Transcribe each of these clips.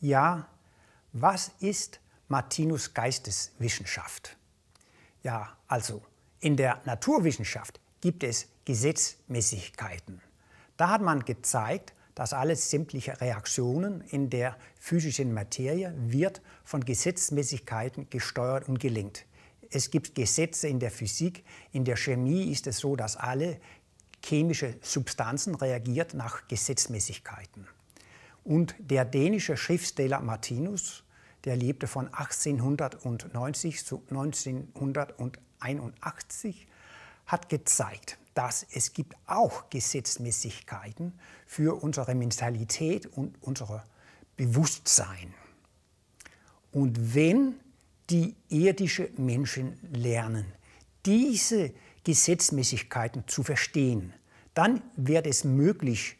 Ja, was ist Martinus Geisteswissenschaft? Ja, also in der Naturwissenschaft gibt es Gesetzmäßigkeiten. Da hat man gezeigt, dass alle sämtliche Reaktionen in der physischen Materie wird von Gesetzmäßigkeiten gesteuert und gelenkt. Es gibt Gesetze in der Physik, in der Chemie ist es so, dass alle chemische Substanzen reagiert nach Gesetzmäßigkeiten. Und der dänische Schriftsteller Martinus, der lebte von 1890 zu 1981, hat gezeigt, dass es gibt auch Gesetzmäßigkeiten für unsere Mentalität und unser Bewusstsein. Und wenn die irdischen Menschen lernen, diese Gesetzmäßigkeiten zu verstehen, dann wird es möglich,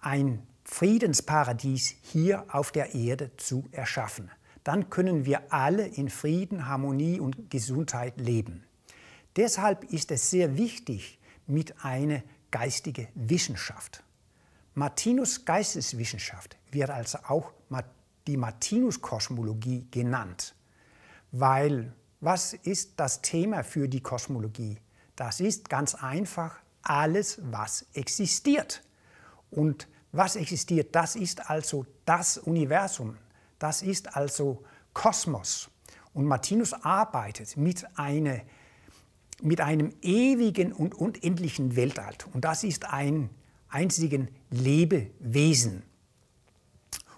ein Friedensparadies hier auf der Erde zu erschaffen. Dann können wir alle in Frieden, Harmonie und Gesundheit leben. Deshalb ist es sehr wichtig mit einer geistigen Wissenschaft. Martinus Geisteswissenschaft wird also auch die Martinus-Kosmologie genannt, weil was ist das Thema für die Kosmologie? Das ist ganz einfach alles, was existiert. Und was existiert, das ist also das Universum, das ist also Kosmos. Und Martinus arbeitet mit, eine, mit einem ewigen und unendlichen Weltall. Und das ist ein einzigen Lebewesen.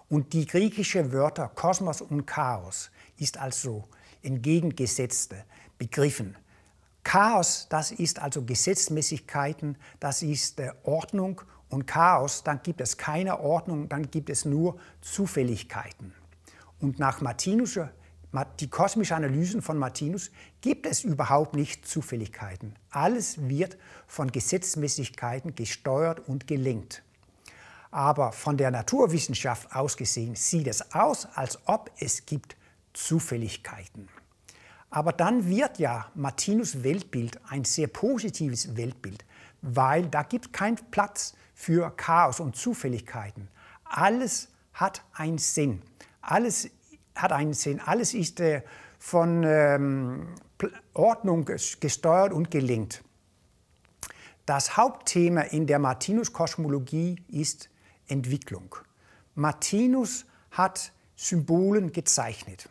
Und die griechischen Wörter Kosmos und Chaos ist also entgegengesetzte Begriffen. Chaos, das ist also Gesetzmäßigkeiten, das ist äh, Ordnung Und und Chaos, dann gibt es keine Ordnung, dann gibt es nur Zufälligkeiten. Und nach Martinus, die kosmischen Analysen von Martinus gibt es überhaupt nicht Zufälligkeiten. Alles wird von Gesetzmäßigkeiten gesteuert und gelenkt. Aber von der Naturwissenschaft aus gesehen sieht es aus, als ob es gibt Zufälligkeiten. Aber dann wird ja Martinus Weltbild ein sehr positives Weltbild weil da gibt es keinen Platz für Chaos und Zufälligkeiten. Alles hat einen Sinn. Alles hat einen Sinn. Alles ist äh, von ähm, Ordnung gesteuert und gelingt. Das Hauptthema in der Martinus-Kosmologie ist Entwicklung. Martinus hat Symbolen gezeichnet.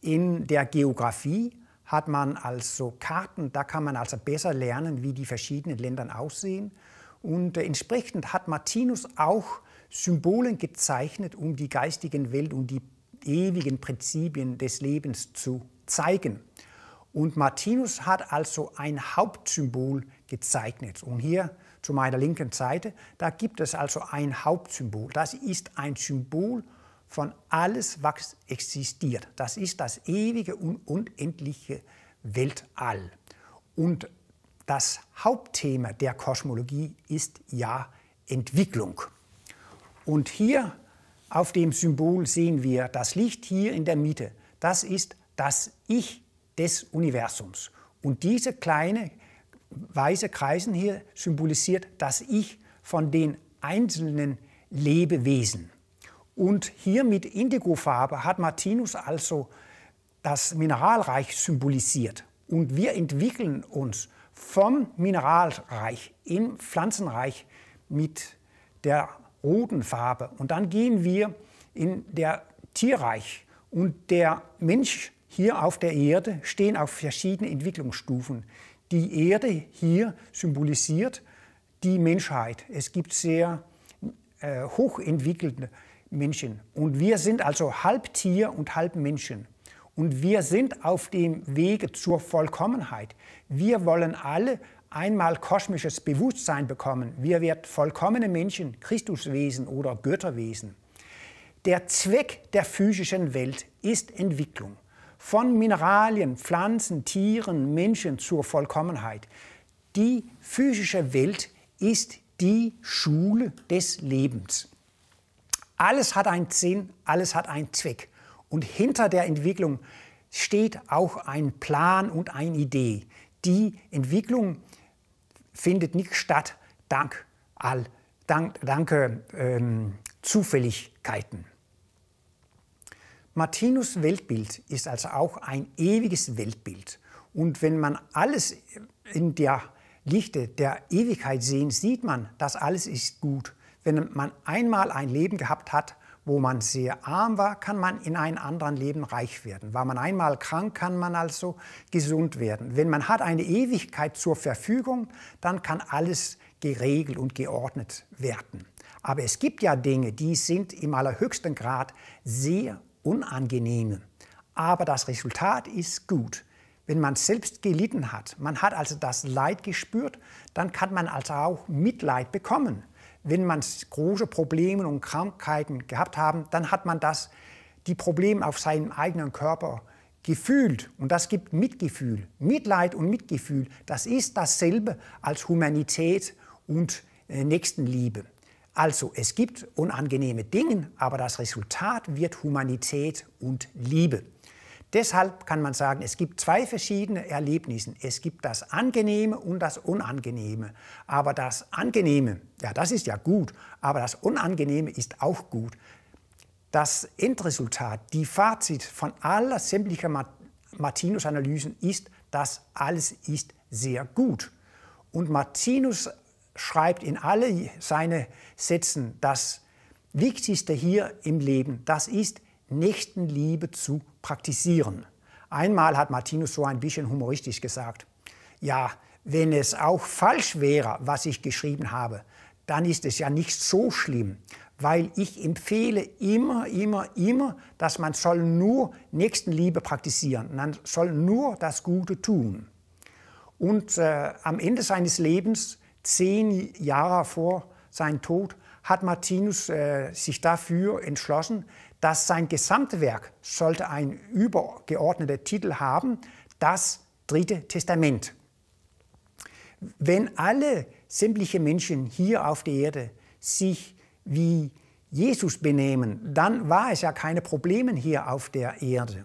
In der Geografie hat man also Karten, da kann man also besser lernen, wie die verschiedenen Länder aussehen. Und äh, entsprechend hat Martinus auch Symbolen gezeichnet, um die geistigen Welt und die ewigen Prinzipien des Lebens zu zeigen. Und Martinus hat also ein Hauptsymbol gezeichnet. Und hier zu meiner linken Seite, da gibt es also ein Hauptsymbol. Das ist ein Symbol von alles, was existiert. Das ist das ewige und unendliche Weltall. Und das Hauptthema der Kosmologie ist ja Entwicklung. Und hier auf dem Symbol sehen wir das Licht hier in der Mitte. Das ist das Ich des Universums. Und diese kleine weiße Kreisen hier symbolisiert das Ich von den einzelnen Lebewesen. Und hier mit Indigofarbe hat Martinus also das Mineralreich symbolisiert. Und wir entwickeln uns vom Mineralreich im Pflanzenreich mit der roten Farbe. Und dann gehen wir in der Tierreich. Und der Mensch hier auf der Erde stehen auf verschiedenen Entwicklungsstufen. Die Erde hier symbolisiert die Menschheit. Es gibt sehr äh, hochentwickelte Menschen. Und wir sind also halb Tier und halb Menschen. Und wir sind auf dem Weg zur Vollkommenheit. Wir wollen alle einmal kosmisches Bewusstsein bekommen. Wir werden vollkommene Menschen, Christuswesen oder Götterwesen. Der Zweck der physischen Welt ist Entwicklung. Von Mineralien, Pflanzen, Tieren, Menschen zur Vollkommenheit. Die physische Welt ist die Schule des Lebens. Alles hat einen Sinn, alles hat einen Zweck. Und hinter der Entwicklung steht auch ein Plan und eine Idee. Die Entwicklung findet nicht statt dank, all, dank danke, ähm, Zufälligkeiten. Martinus Weltbild ist also auch ein ewiges Weltbild. Und wenn man alles in der Lichte der Ewigkeit sehen, sieht man, dass alles ist gut. Wenn man einmal ein Leben gehabt hat, wo man sehr arm war, kann man in einem anderen Leben reich werden. War man einmal krank, kann man also gesund werden. Wenn man hat eine Ewigkeit zur Verfügung, dann kann alles geregelt und geordnet werden. Aber es gibt ja Dinge, die sind im allerhöchsten Grad sehr unangenehm. Aber das Resultat ist gut. Wenn man selbst gelitten hat, man hat also das Leid gespürt, dann kann man also auch Mitleid bekommen wenn man große Probleme und Krankheiten gehabt haben, dann hat man das, die Probleme auf seinem eigenen Körper gefühlt. Und das gibt Mitgefühl. Mitleid und Mitgefühl, das ist dasselbe als Humanität und äh, Nächstenliebe. Also es gibt unangenehme Dinge, aber das Resultat wird Humanität und Liebe. Deshalb kann man sagen, es gibt zwei verschiedene Erlebnisse. Es gibt das Angenehme und das Unangenehme. Aber das Angenehme, ja, das ist ja gut, aber das Unangenehme ist auch gut. Das Endresultat, die Fazit von aller sämtlicher Martinus-Analysen ist, dass alles ist sehr gut. Und Martinus schreibt in alle seine Sätzen, das Wichtigste hier im Leben, das ist Nächstenliebe zu praktizieren. Einmal hat Martinus so ein bisschen humoristisch gesagt, ja, wenn es auch falsch wäre, was ich geschrieben habe, dann ist es ja nicht so schlimm, weil ich empfehle immer, immer, immer, dass man soll nur Nächstenliebe praktizieren, man soll nur das Gute tun. Und äh, am Ende seines Lebens, zehn Jahre vor seinem Tod, hat Martinus äh, sich dafür entschlossen, dass sein Gesamtwerk sollte einen übergeordneten Titel haben, das Dritte Testament. Wenn alle sämtliche Menschen hier auf der Erde sich wie Jesus benehmen, dann war es ja keine Probleme hier auf der Erde.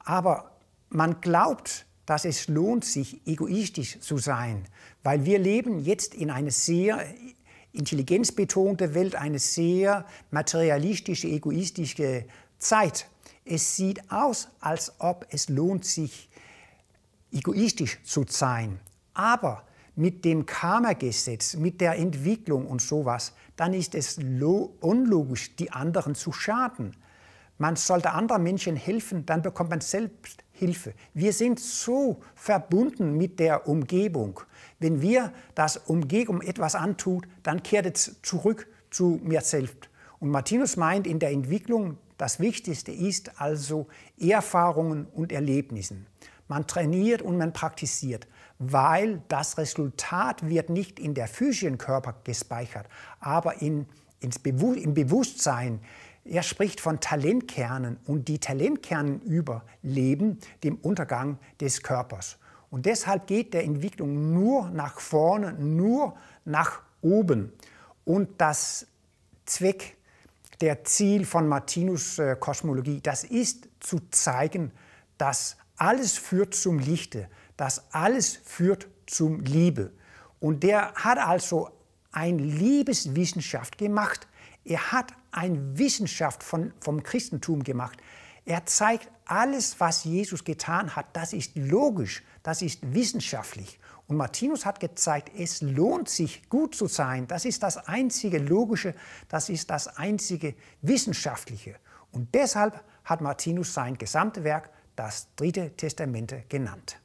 Aber man glaubt, dass es lohnt sich, egoistisch zu sein, weil wir leben jetzt in einer sehr intelligenzbetonte Welt eine sehr materialistische, egoistische Zeit. Es sieht aus, als ob es lohnt sich, egoistisch zu sein. Aber mit dem Karma-Gesetz, mit der Entwicklung und sowas, dann ist es unlogisch, die anderen zu schaden. Man sollte anderen Menschen helfen, dann bekommt man selbst Hilfe. Wir sind so verbunden mit der Umgebung. Wenn wir das Umgebung etwas antut, dann kehrt es zurück zu mir selbst. Und Martinus meint in der Entwicklung, das Wichtigste ist also Erfahrungen und Erlebnissen. Man trainiert und man praktiziert, weil das Resultat wird nicht in der physischen Körper gespeichert, aber in, ins Bewu im Bewusstsein, er spricht von Talentkernen und die Talentkernen überleben dem Untergang des Körpers. Und deshalb geht der Entwicklung nur nach vorne, nur nach oben. Und das Zweck, der Ziel von Martinus äh, Kosmologie, das ist zu zeigen, dass alles führt zum Lichte, dass alles führt zum Liebe. Und der hat also eine Liebeswissenschaft gemacht. Er hat eine Wissenschaft von, vom Christentum gemacht. Er zeigt, alles, was Jesus getan hat, das ist logisch, das ist wissenschaftlich. Und Martinus hat gezeigt, es lohnt sich, gut zu sein. Das ist das einzige Logische, das ist das einzige Wissenschaftliche. Und deshalb hat Martinus sein gesamtes Werk das Dritte Testamente genannt.